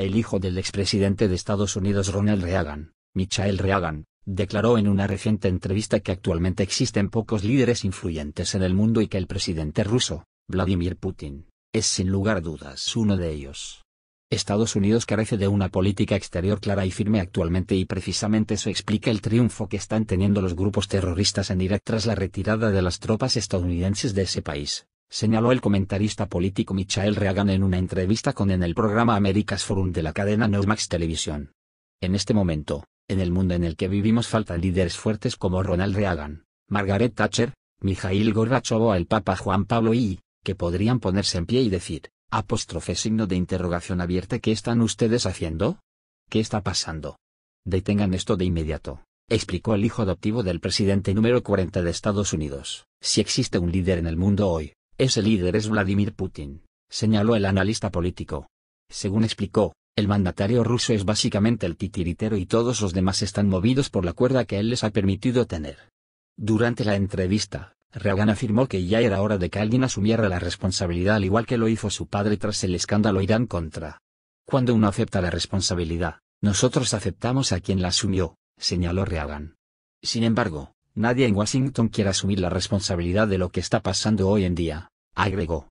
El hijo del expresidente de Estados Unidos Ronald Reagan, Michael Reagan, declaró en una reciente entrevista que actualmente existen pocos líderes influyentes en el mundo y que el presidente ruso, Vladimir Putin, es sin lugar dudas uno de ellos. Estados Unidos carece de una política exterior clara y firme actualmente y precisamente eso explica el triunfo que están teniendo los grupos terroristas en Irak tras la retirada de las tropas estadounidenses de ese país señaló el comentarista político Michael Reagan en una entrevista con en el programa America's Forum de la cadena Newsmax Televisión. En este momento, en el mundo en el que vivimos faltan líderes fuertes como Ronald Reagan, Margaret Thatcher, Mikhail Gorbachev o el Papa Juan Pablo I, que podrían ponerse en pie y decir, apóstrofe signo de interrogación abierta, ¿qué están ustedes haciendo? ¿Qué está pasando? Detengan esto de inmediato explicó el hijo adoptivo del presidente número 40 de Estados Unidos. Si existe un líder en el mundo hoy, ese líder es Vladimir Putin, señaló el analista político. Según explicó, el mandatario ruso es básicamente el titiritero y todos los demás están movidos por la cuerda que él les ha permitido tener. Durante la entrevista, Reagan afirmó que ya era hora de que alguien asumiera la responsabilidad al igual que lo hizo su padre tras el escándalo Irán contra. Cuando uno acepta la responsabilidad, nosotros aceptamos a quien la asumió, señaló Reagan. Sin embargo, nadie en Washington quiere asumir la responsabilidad de lo que está pasando hoy en día agregó